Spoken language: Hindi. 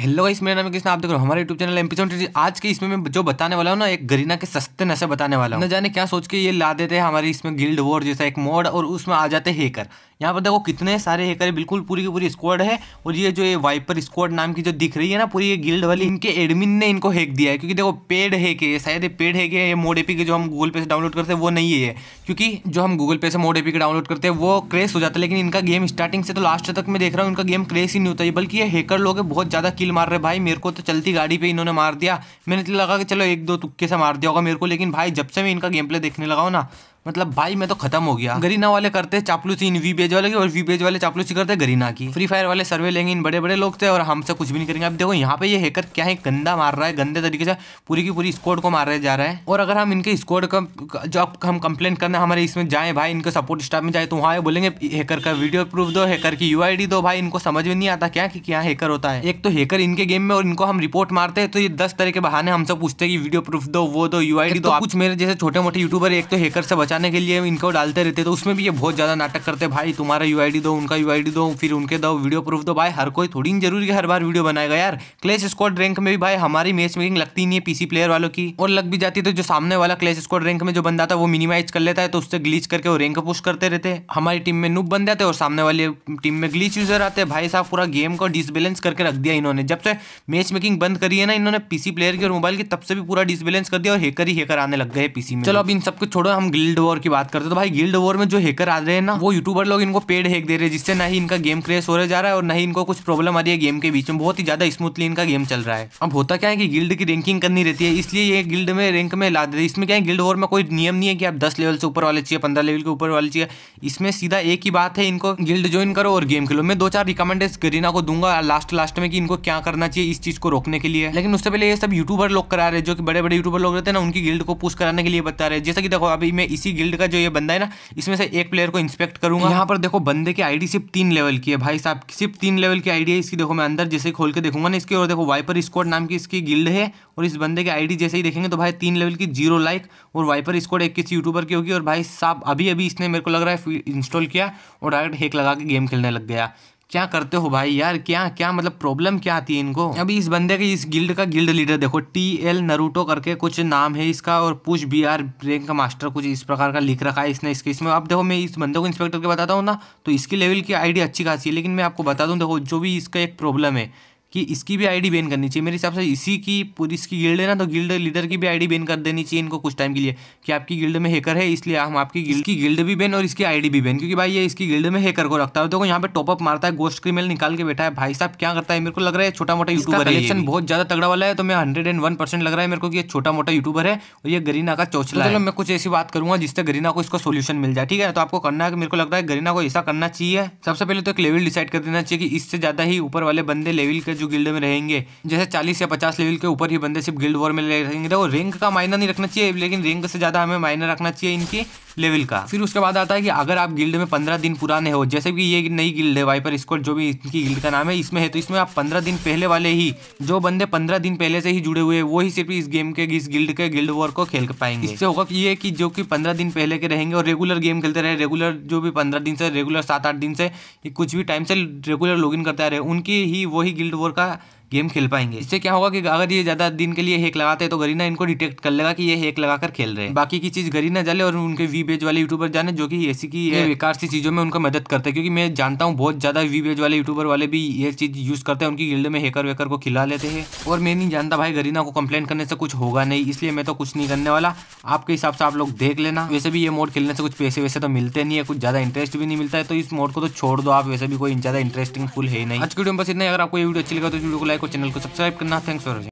हेलो गाइस मेरा नाम कृष्ण आप देख रहे हो हमारे यूट्यूब चैनल आज के इसमें मैं जो बताने वाला हूँ ना एक गरीना के सस्ते नशे बताने वाला हूँ न जाने क्या सोच के ये ला देते हैं हमारी इसमें गिल्ड वॉर जैसा एक मोड और उसमें आ जाते हैकर यहाँ पर देखो कितने सारे हैकर बिल्कुल पूरी की पूरी स्क्वाड है और ये जो ये वाइपर स्क्वाड नाम की जो दिख रही है ना पूरी ये गिल्ड वाली इनके एडमिन ने इनको हैक दिया है क्योंकि देखो पेड हैक है शायद ये पेड हैक है ये मोड एपी के जो हम गूगल पे से डाउनलोड करते हैं वो नहीं है क्योंकि जो हम गूगल पे से मोड एपी के डाउनलोड करते हैं वो क्रेश हो जाता है लेकिन इनका गेम स्टार्टिंग से तो लास्ट तक मैं देख रहा हूँ इनका गेम क्रेश ही नहीं होता है बल्कि ये हैकर लोग बहुत ज़्यादा किल मार रहे भाई मेरे को तो चलती गाड़ी पर इन्होंने मार दिया मैंने तो लगा कि चलो एक दो तुक्के से मार दिया होगा मेरे को लेकिन भाई जब से मैं इनका गेम प्ले देखने लगा ना मतलब भाई मैं तो खत्म हो गया गरीना वाले करते चापलूसी इन वी पेज वाले की और वी पेज वाले चापलूसी करते गरीना की फ्री फायर वाले सर्वे लेंगे इन बड़े बड़े लोग थे और हमसे कुछ भी नहीं करेंगे अब देखो यहाँ पे ये हैकर क्या है गंदा मार रहा है गंदे तरीके से पूरी की पूरी स्कोड को मारे जा रहा है और अगर हम इनके स्कोड का जो हम कंप्लेन करना हमारे इसमें जाए भाई इनके सपोर्ट स्टाफ में जाए तो वहाँ बोलेंगे हैकर का वीडियो प्रूफ दो हैकर की यू दो भाई इनको समझ में नहीं आता क्या कि क्या हैकर होता है एक तो हैकर इनके गेम में और इनको हम रिपोर्ट मारते हैं तो ये दस तरह के बहाने हमसे पूछते हैं कि वीडियो प्रूफ दो वो दो यू दो तो कुछ मेरे जैसे छोटे मोटे यूट्यूबर एक तो हैकर से बचा बचाने के लिए इनको डालते रहते तो उसमें भी ये बहुत ज़्यादा नाटक करते भाई तुम्हारा यू दो उनका यू दो फिर उनके दो वीडियो प्रूफ दो भाई हर कोई थोड़ी जरूरी हर बार वीडियो बनाएगा यार क्लेश स्कॉड रैंक में भी भाई हमारी मैच मेकिंग लगती नहीं है पीसी प्लेयर वालों की और लग भी जाती तो जो सामने वाला क्लेश स्कॉड रैंक में जो बंदा था वो मिनिमाइज कर लेता है तो उससे ग्लीच करके वो रैंक पुश करते रहते हमारी टीम में नूब बन जाते और सामने वाली टीम में ग्लीच यूजर आते भाई साहब पूरा गेम को डिसबेलेंस करके रख दिया इन्होंने जब से मैच मेकिंग बंद करी है ना इन्होंने पीसी प्लेयर की और मोबाइल की तब से भी पूरा डिसबेलेंस कर दिया और हेकर ही हेकर आने लग गए पीसी में चलो अब इन सबको छोड़ो हम गिल्ड गिल्ड वॉर की बात करते हैं तो भाई गिल्ड वॉर में जो हैकर आ रहे हैं ना वो यूट्यूबर लोग इनको पेड हैक दे रहे हैं जिससे ना ही इनका गेम क्रेश हो रहा जा रहा है और ना ही इनको कुछ प्रॉब्लम आ रही है गेम के बीच में बहुत ही ज्यादा स्मूथली इनका गेम चल रहा है अब होता क्या है कि गिल्ड की रैंकिंग करनी रहती है इसलिए ये गिल्ड में रैंक में ला देते इसमें क्या है गिल्ड वॉर में कोई नियम नहीं है कि आप दस लेवल से ऊपर वाले चाहिए पंद्रह लेवल के ऊपर वाले चाहिए इसमें सीधा एक ही बात है इनको गिल्ड ज्वाइन करो और गेम खेलो मैं दो चार रिकमेंडेस गरीना को दूंगा लास्ट लास्ट में कि इनको क्या करना चाहिए इस चीज को रोकने के लिए लेकिन उससे पहले ये सब यूट्यूबर लोग करा रहे जो कि बड़े बड़े यूट्यूबर लोग रहते हैं ना उनकी गिल्ड को पुश कराने के लिए बता रहे जैसा कि देखो अभी मैं इसी इसी गिल्ड का जो ये बंदा है ना इसमें से एक प्लेयर को इंस्पेक्ट करूंगा यहाँ पर देखो बंदे की आईडी सिर्फ तीन लेवल की है भाई साहब सिर्फ तीन लेवल की आईडी है इसकी देखो मैं अंदर जैसे खोल के देखूंगा ना इसकी और देखो वाइपर स्कॉड नाम की इसकी गिल्ड है और इस बंदे की आईडी जैसे ही देखेंगे तो भाई तीन लेवल की जीरो लाइक और वाइपर स्कॉड एक किसी यूट्यूबर की होगी और भाई साहब अभी अभी इसने मेरे को लग रहा है इंस्टॉल किया और डायरेक्ट हेक लगा के गेम खेलने लग गया क्या करते हो भाई यार क्या क्या मतलब प्रॉब्लम क्या आती है इनको अभी इस बंदे के इस गिल्ड का गिल्ड लीडर देखो टी एल नरूटो करके कुछ नाम है इसका और पुश बी आर ब्रेक का मास्टर कुछ इस प्रकार का लिख रखा है इसने इसके इसमें आप देखो मैं इस बंदे को इंस्पेक्टर के बताता हूँ ना तो इसकी लेवल की आईडी अच्छी खासी है लेकिन मैं आपको बता दूँ देखो जो भी इसका एक प्रॉब्लम है कि इसकी भी आईडी बैन करनी चाहिए मेरे हिसाब से इसी की पूरी इसकी गिल्ड है ना तो गिल्ड लीडर की भी आईडी बैन कर देनी चाहिए इनको कुछ टाइम के लिए कि आपकी गिल्ड में हैकर है इसलिए हम आपकी गिल्ड की गिल्ड भी बैन और इसकी आईडी भी बैन क्योंकि भाई ये इसकी गिल्ड में हैकर को रखता है देखो तो यहाँ पे टॉपअप मारता है गोस्ट क्रीमेल निकाल के बैठा है भाई साहब क्या करता है मेरे को लग रहा है छोटा मोटा यूट्यूबर कलेक्शन बहुत ज्यादा तगड़ा वाला है तो मैं हंड्रेड एंड वन परसेंट लग रहा है मेरे को ये छोटा मोटा यूट्यूबर है और ये गरीना का चौचला तो चलो मैं कुछ ऐसी बात करूंगा जिससे गरीना को इसका सोल्यूशन मिल जाए ठीक है तो आपको करना है मेरे को लग रहा है गरीना को ऐसा करना चाहिए सबसे पहले तो एक लेवल डिसाइड कर देना चाहिए कि इससे ज्यादा ही ऊपर वाले बंदे लेवल के जो गिल्ड में रहेंगे जैसे चालीस या पचास लेवल के ऊपर ही बंदे सिर्फ गिल्ड वॉर में रहेंगे तो रैंक का मायना नहीं रखना चाहिए लेकिन रैंक से ज़्यादा हमें मायना रखना चाहिए इनकी लेवल का फिर उसके बाद आता है कि अगर आप गिल्ड में पंद्रह दिन पुराने हो जैसे कि ये नई गिल्ड है वाइपर स्कोर जो भी इनकी गिल्ड का नाम है इसमें है तो इसमें आप पंद्रह दिन पहले वाले ही जो बंदे पंद्रह दिन पहले से ही जुड़े हुए वो ही सिर्फ इस गेम के इस गिल्ड के गिल्ड वॉर को खेल पाएंगे इससे होगा ये कि जो कि पंद्रह दिन पहले के रहेंगे और रेगुलर गेम खेलते रहे रेगुलर जो भी पंद्रह दिन से रेगुलर सात आठ दिन से कुछ भी टाइम से रेगुलर लॉग इन रहे उनकी ही वही गिल्ड वॉर का गेम खेल पाएंगे इससे क्या होगा कि अगर ये ज़्यादा दिन के लिए हेक लगाते हैं तो गरीना इनको डिटेक्ट कर लेगा कि ये हेक लगाकर खेल रहे हैं बाकी की चीज़ गरीना जाले और उनके वी बेज वाले यूट्यूबर जाने जो कि ऐसी की बेकार सी चीज़ों में उनका मदद करते हैं क्योंकि मैं जानता हूँ बहुत ज़्यादा वी बेज वाले यूट्यूबर वाले भी ये चीज़ यूज़ करते हैं उनकी गिल्ड में हेकर वेकर को खिला लेते हैं और मैं नहीं जानता भाई गरीना को कंप्लेन करने से कुछ होगा नहीं इसलिए मैं तो कुछ नहीं करने वाला आपके हिसाब से आप लोग देख लेना वैसे भी ये मोड खेलने से कुछ पैसे वैसे तो मिलते नहीं है कुछ ज़्यादा इंटरेस्ट भी नहीं मिलता है तो इस मोड को तो छोड़ दो आप वैसे भी कोई ज़्यादा इंटरेस्टिंग फुल है नहीं आज की वीडियो में बस इतना अगर आपको ये वीडियो अच्छी लगा तो वीडियो को लाइक लाइक चैनल को सब्सक्राइब करना थैंक्स फॉर